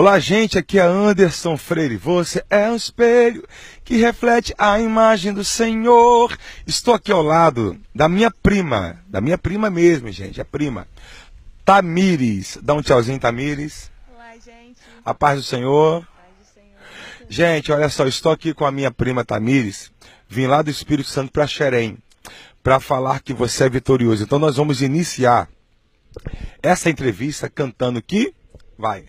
Olá, gente, aqui é Anderson Freire. Você é um espelho que reflete a imagem do Senhor. Estou aqui ao lado da minha prima, da minha prima mesmo, gente, a prima. Tamires. Dá um tchauzinho, Tamires. Olá, gente. A paz do Senhor. Paz do Senhor. Gente, olha só, estou aqui com a minha prima Tamires. Vim lá do Espírito Santo para Xerém para falar que você é vitorioso. Então nós vamos iniciar essa entrevista cantando que vai.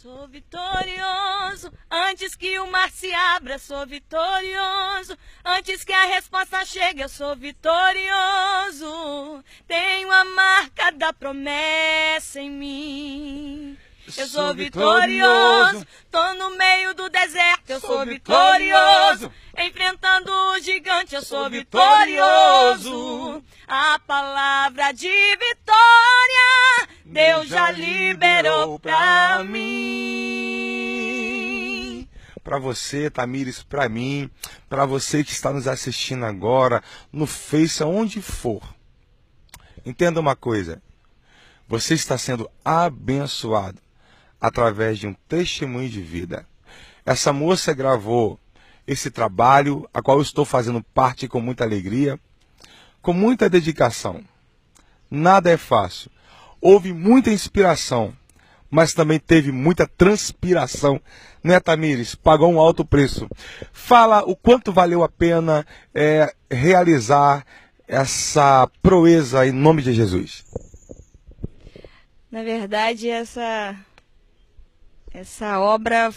Sou vitorioso antes que o mar se abra. Sou vitorioso antes que a resposta chegue. Eu sou vitorioso. Tenho a marca da promessa em mim. Eu sou vitorioso, tô no meio do deserto, eu sou vitorioso, enfrentando o gigante, eu sou vitorioso. A palavra de vitória Deus já liberou pra mim. Para você, Tamires, para mim, para você que está nos assistindo agora, no Face, aonde for. Entenda uma coisa. Você está sendo abençoado através de um testemunho de vida. Essa moça gravou esse trabalho, a qual eu estou fazendo parte com muita alegria, com muita dedicação. Nada é fácil Houve muita inspiração, mas também teve muita transpiração. Né, Tamires? Pagou um alto preço. Fala o quanto valeu a pena é, realizar essa proeza em nome de Jesus. Na verdade, essa, essa obra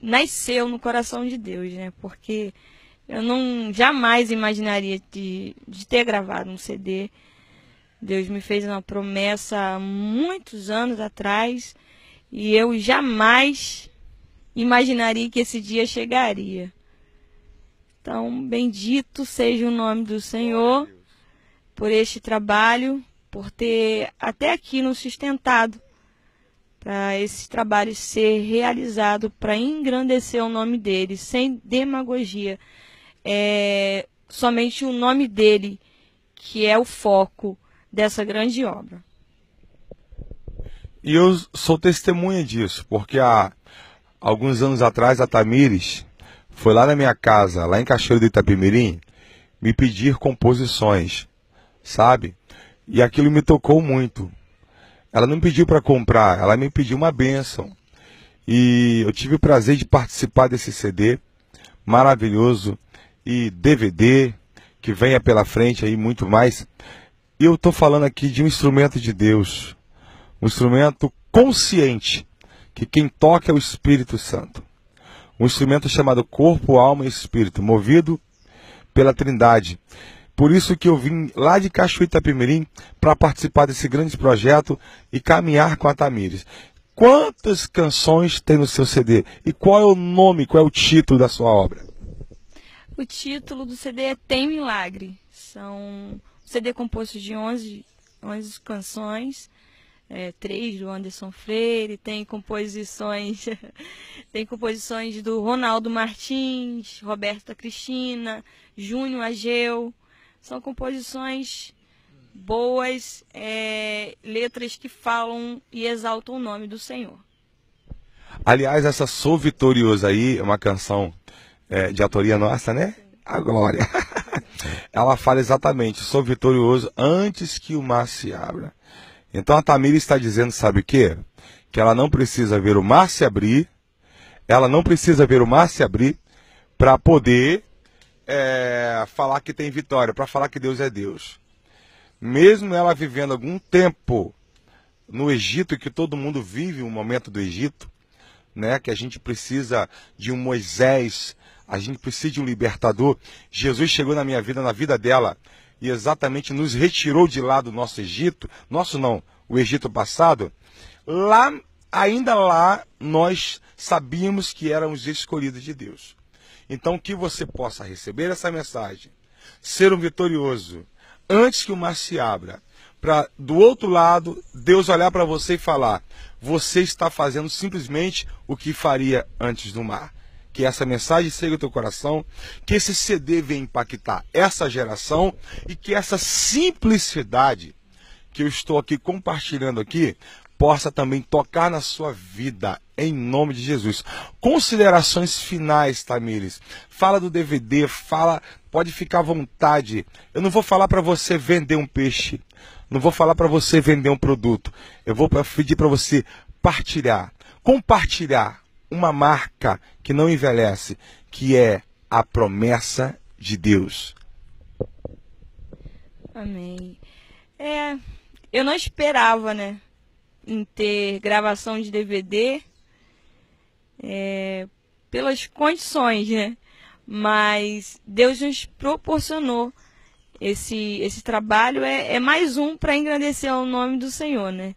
nasceu no coração de Deus, né? Porque eu não jamais imaginaria de, de ter gravado um CD, Deus me fez uma promessa há muitos anos atrás e eu jamais imaginaria que esse dia chegaria. Então, bendito seja o nome do Senhor por este trabalho, por ter até aqui nos sustentado para esse trabalho ser realizado para engrandecer o nome dele, sem demagogia. É somente o nome dele que é o foco dessa grande obra. E eu sou testemunha disso, porque há alguns anos atrás a Tamires foi lá na minha casa, lá em Cachoeiro de Itapemirim, me pedir composições, sabe? E aquilo me tocou muito. Ela não me pediu para comprar, ela me pediu uma bênção. E eu tive o prazer de participar desse CD maravilhoso e DVD que venha pela frente aí muito mais. E eu estou falando aqui de um instrumento de Deus, um instrumento consciente, que quem toca é o Espírito Santo. Um instrumento chamado corpo, alma e espírito, movido pela Trindade. Por isso que eu vim lá de Cachoeira Pimirim para participar desse grande projeto e caminhar com a Tamires. Quantas canções tem no seu CD? E qual é o nome, qual é o título da sua obra? O título do CD é Tem Milagre. São CD é composto de 11, 11 canções, é, três do Anderson Freire, tem composições, tem composições do Ronaldo Martins, Roberta Cristina, Júnior Ageu. São composições boas, é, letras que falam e exaltam o nome do Senhor. Aliás, essa Sou Vitorioso aí é uma canção é, de autoria nossa, né? A glória. ela fala exatamente: sou vitorioso antes que o mar se abra. Então a Tamires está dizendo, sabe o quê? Que ela não precisa ver o mar se abrir, ela não precisa ver o mar se abrir para poder é, falar que tem vitória, para falar que Deus é Deus. Mesmo ela vivendo algum tempo no Egito, que todo mundo vive um momento do Egito, né, que a gente precisa de um Moisés, a gente precisa de um libertador. Jesus chegou na minha vida, na vida dela, e exatamente nos retirou de lá do nosso Egito, nosso não, o Egito passado. Lá, ainda lá, nós sabíamos que éramos escolhidos de Deus. Então, que você possa receber essa mensagem, ser um vitorioso, antes que o mar se abra para do outro lado Deus olhar para você e falar: você está fazendo simplesmente o que faria antes do mar. Que essa mensagem chegue ao teu coração, que esse CD venha impactar essa geração e que essa simplicidade que eu estou aqui compartilhando aqui possa também tocar na sua vida, em nome de Jesus. Considerações finais, Tamires. Fala do DVD, fala, pode ficar à vontade. Eu não vou falar para você vender um peixe. Não vou falar para você vender um produto. Eu vou pedir para você partilhar, compartilhar uma marca que não envelhece, que é a promessa de Deus. Amém. É, eu não esperava, né, em ter gravação de DVD é, pelas condições, né? Mas Deus nos proporcionou esse, esse trabalho é, é mais um para engrandecer o nome do Senhor, né?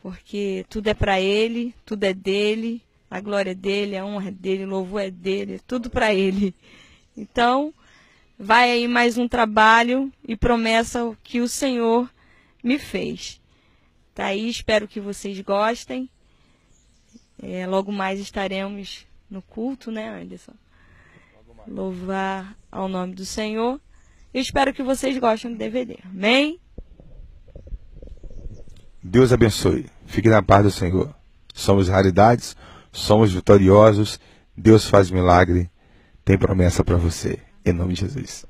Porque tudo é para Ele, tudo é dele, a glória é dele, a honra é dele, o louvor é dele, é tudo para Ele. Então, vai aí mais um trabalho e promessa que o Senhor me fez. Tá aí, espero que vocês gostem. É, logo mais estaremos no culto, né, Anderson? Louvar ao nome do Senhor. Eu espero que vocês gostem do DVD. Amém? Deus abençoe. Fique na paz do Senhor. Somos raridades, somos vitoriosos. Deus faz milagre. Tem promessa para você. Em nome de Jesus.